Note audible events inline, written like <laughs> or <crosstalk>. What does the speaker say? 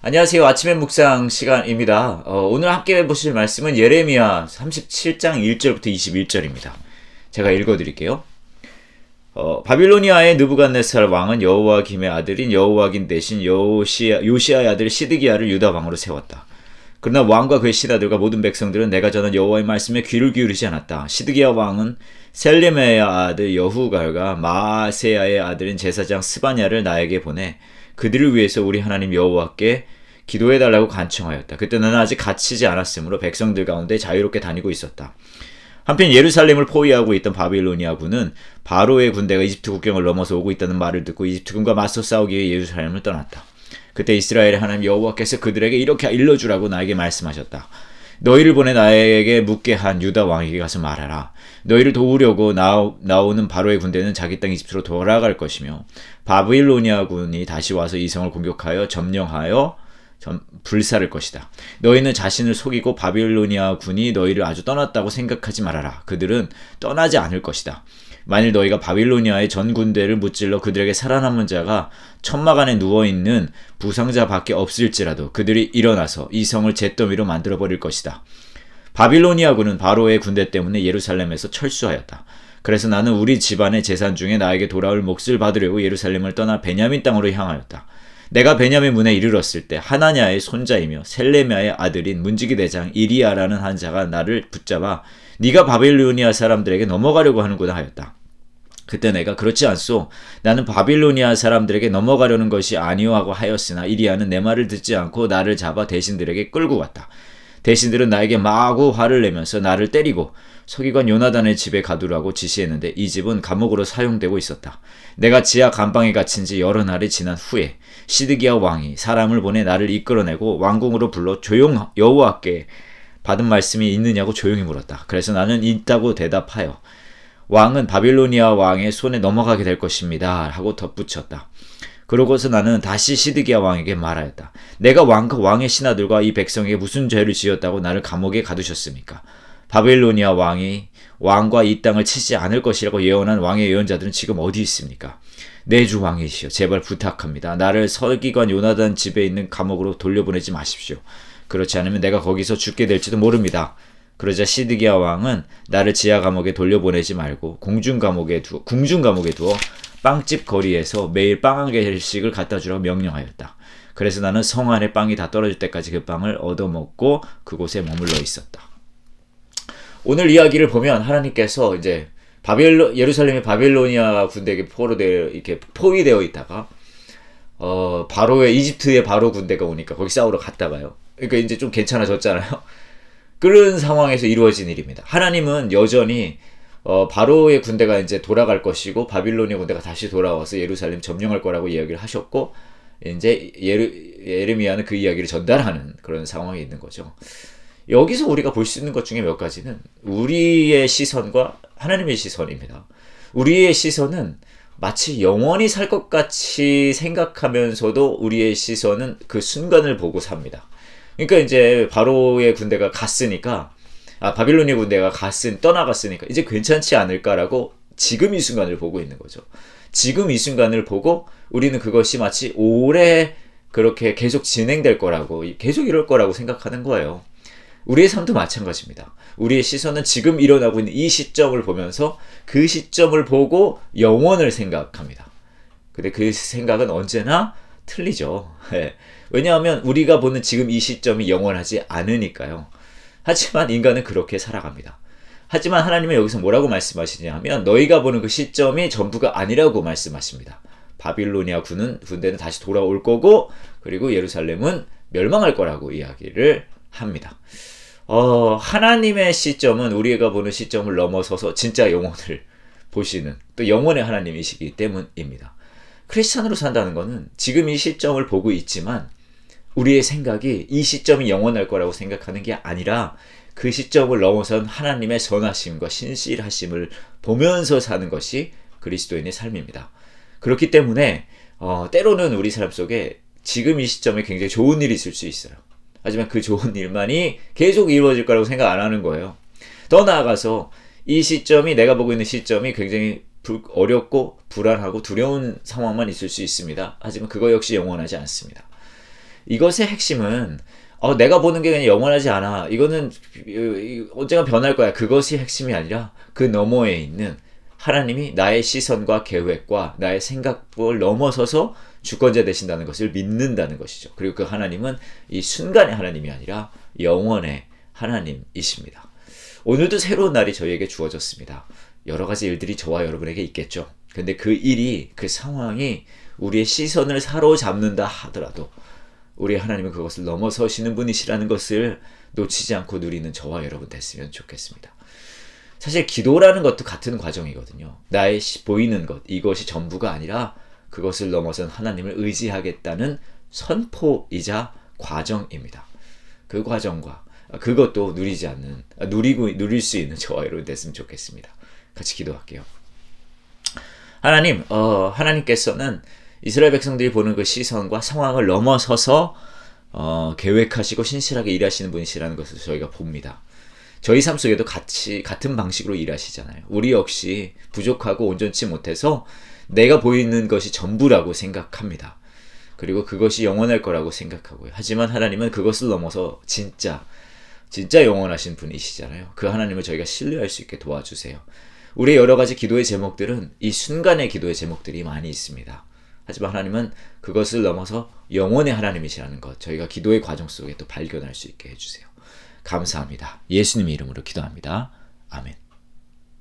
안녕하세요. 아침의 묵상 시간입니다. 어, 오늘 함께 보실 말씀은 예레미야 37장 1절부터 21절입니다. 제가 읽어드릴게요. 어, 바빌로니아의 느부갓네살 왕은 여호와 김의 아들인 여호와긴 대신 여호시아, 요시아의 아들 시드기야를 유다 왕으로 세웠다. 그러나 왕과 그의 신하들과 모든 백성들은 내가 전한 여호와의 말씀에 귀를 기울이지 않았다. 시드기야 왕은 셀레메의 아들 여후갈과 마세야의 아들인 제사장 스바냐를 나에게 보내 그들을 위해서 우리 하나님 여호와께 기도해달라고 간청하였다. 그때 나는 아직 갇히지 않았으므로 백성들 가운데 자유롭게 다니고 있었다. 한편 예루살렘을 포위하고 있던 바빌로니아군은 바로의 군대가 이집트 국경을 넘어서 오고 있다는 말을 듣고 이집트군과 맞서 싸우기 위해 예루살렘을 떠났다. 그때 이스라엘의 하나님 여호와께서 그들에게 이렇게 일러주라고 나에게 말씀하셨다. 너희를 보내 나에게 묻게 한 유다 왕에게 가서 말하라. 너희를 도우려고 나, 나오는 바로의 군대는 자기 땅 이집트로 돌아갈 것이며 바빌로니아 군이 다시 와서 이 성을 공격하여 점령하여 불사를 것이다. 너희는 자신을 속이고 바빌로니아 군이 너희를 아주 떠났다고 생각하지 말아라. 그들은 떠나지 않을 것이다. 만일 너희가 바빌로니아의 전 군대를 무찔러 그들에게 살아남은 자가 천막 안에 누워있는 부상자밖에 없을지라도 그들이 일어나서 이 성을 잿더미로 만들어버릴 것이다. 바빌로니아군은 바로의 군대 때문에 예루살렘에서 철수하였다. 그래서 나는 우리 집안의 재산 중에 나에게 돌아올 몫을 받으려고 예루살렘을 떠나 베냐민 땅으로 향하였다. 내가 베냐민 문에 이르렀을 때 하나냐의 손자이며 셀레미아의 아들인 문지기 대장 이리아라는 한 자가 나를 붙잡아 네가 바빌로니아 사람들에게 넘어가려고 하는구나 하였다. 그때 내가 그렇지 않소. 나는 바빌로니아 사람들에게 넘어가려는 것이 아니오 하고 하였으나 이리아는 내 말을 듣지 않고 나를 잡아 대신들에게 끌고 갔다. 대신들은 나에게 마구 화를 내면서 나를 때리고 서기관 요나단의 집에 가두라고 지시했는데 이 집은 감옥으로 사용되고 있었다. 내가 지하 감방에 갇힌 지 여러 날이 지난 후에 시드기야 왕이 사람을 보내 나를 이끌어내고 왕궁으로 불러 조용 여호와께 받은 말씀이 있느냐고 조용히 물었다. 그래서 나는 있다고 대답하여 왕은 바빌로니아 왕의 손에 넘어가게 될 것입니다. 하고 덧붙였다. 그러고서 나는 다시 시드기야 왕에게 말하였다. 내가 왕과 왕의 신하들과 이 백성에게 무슨 죄를 지었다고 나를 감옥에 가두셨습니까? 바빌로니아 왕이 왕과 이 땅을 치지 않을 것이라고 예언한 왕의 예언자들은 지금 어디 있습니까? 내 주 왕이시여 제발 부탁합니다. 나를 서기관 요나단 집에 있는 감옥으로 돌려보내지 마십시오. 그렇지 않으면 내가 거기서 죽게 될지도 모릅니다. 그러자 시드기야 왕은 나를 지하 감옥에 돌려보내지 말고 공중 감옥에 두어 궁중 감옥에 두어 빵집 거리에서 매일 빵 한 개씩을 갖다 주라고 명령하였다. 그래서 나는 성 안에 빵이 다 떨어질 때까지 그 빵을 얻어먹고 그곳에 머물러 있었다. 오늘 이야기를 보면 하나님께서 이제 바벨로 예루살렘의 바벨로니아 군대에게 포로되어 이렇게 포위되어 있다가 어 바로의 이집트의 바로 군대가 오니까 거기 싸우러 갔다 가요. 그러니까 이제 좀 괜찮아졌잖아요. 그런 상황에서 이루어진 일입니다. 하나님은 여전히 어, 바로의 군대가 이제 돌아갈 것이고 바빌론의 군대가 다시 돌아와서 예루살렘 점령할 거라고 이야기를 하셨고 이제 예르, 예레미야는 그 이야기를 전달하는 그런 상황이 있는 거죠. 여기서 우리가 볼 수 있는 것 중에 몇 가지는 우리의 시선과 하나님의 시선입니다. 우리의 시선은 마치 영원히 살 것 같이 생각하면서도 우리의 시선은 그 순간을 보고 삽니다. 그러니까 이제 바로의 군대가 갔으니까 아 바빌론의 군대가 갔은 떠나갔으니까 이제 괜찮지 않을까라고 지금 이 순간을 보고 있는 거죠. 지금 이 순간을 보고 우리는 그것이 마치 오래 그렇게 계속 진행될 거라고 계속 이럴 거라고 생각하는 거예요. 우리의 삶도 마찬가지입니다. 우리의 시선은 지금 일어나고 있는 이 시점을 보면서 그 시점을 보고 영원을 생각합니다. 근데 그 생각은 언제나 틀리죠. <laughs> 예. 왜냐하면 우리가 보는 지금 이 시점이 영원하지 않으니까요. 하지만 인간은 그렇게 살아갑니다. 하지만 하나님은 여기서 뭐라고 말씀하시냐 하면 너희가 보는 그 시점이 전부가 아니라고 말씀하십니다. 바빌로니아 군은 군대는 다시 돌아올 거고 그리고 예루살렘은 멸망할 거라고 이야기를 합니다. 어, 하나님의 시점은 우리가 보는 시점을 넘어서서 진짜 영혼을 보시는 또 영혼의 하나님이시기 때문입니다. 크리스천으로 산다는 것은 지금 이 시점을 보고 있지만 우리의 생각이 이 시점이 영원할 거라고 생각하는 게 아니라 그 시점을 넘어선 하나님의 선하심과 신실하심을 보면서 사는 것이 그리스도인의 삶입니다. 그렇기 때문에 어, 때로는 우리 삶 속에 지금 이 시점에 굉장히 좋은 일이 있을 수 있어요. 하지만 그 좋은 일만이 계속 이루어질 거라고 생각 안 하는 거예요. 더 나아가서 이 시점이 내가 보고 있는 시점이 굉장히 부, 어렵고 불안하고 두려운 상황만 있을 수 있습니다. 하지만 그거 역시 영원하지 않습니다. 이것의 핵심은 어, 내가 보는 게 그냥 영원하지 않아. 이거는 언젠가 변할 거야. 그것이 핵심이 아니라 그 너머에 있는 하나님이 나의 시선과 계획과 나의 생각을 넘어서서 주권자 되신다는 것을 믿는다는 것이죠. 그리고 그 하나님은 이 순간의 하나님이 아니라 영원의 하나님이십니다. 오늘도 새로운 날이 저희에게 주어졌습니다. 여러 가지 일들이 저와 여러분에게 있겠죠. 근데 그 일이 그 상황이 우리의 시선을 사로잡는다 하더라도 우리 하나님은 그것을 넘어서시는 분이시라는 것을 놓치지 않고 누리는 저와 여러분 됐으면 좋겠습니다. 사실 기도라는 것도 같은 과정이거든요. 나의 보이는 것 이것이 전부가 아니라 그것을 넘어선 하나님을 의지하겠다는 선포이자 과정입니다. 그 과정과 그것도 누리지 않는 누리고 누릴 수 있는 저와 여러분 됐으면 좋겠습니다. 같이 기도할게요. 하나님, 어, 하나님께서는 이스라엘 백성들이 보는 그 시선과 상황을 넘어서서 어, 계획하시고 신실하게 일하시는 분이시라는 것을 저희가 봅니다. 저희 삶 속에도 같이 같은 방식으로 일하시잖아요. 우리 역시 부족하고 온전치 못해서 내가 보이는 것이 전부라고 생각합니다. 그리고 그것이 영원할 거라고 생각하고요. 하지만 하나님은 그것을 넘어서 진짜 진짜 영원하신 분이시잖아요. 그 하나님을 저희가 신뢰할 수 있게 도와주세요. 우리의 여러 가지 기도의 제목들은 이 순간의 기도의 제목들이 많이 있습니다. 하지만 하나님은 그것을 넘어서 영원의 하나님이시라는 것 저희가 기도의 과정 속에 또 발견할 수 있게 해주세요. 감사합니다. 예수님의 이름으로 기도합니다. 아멘.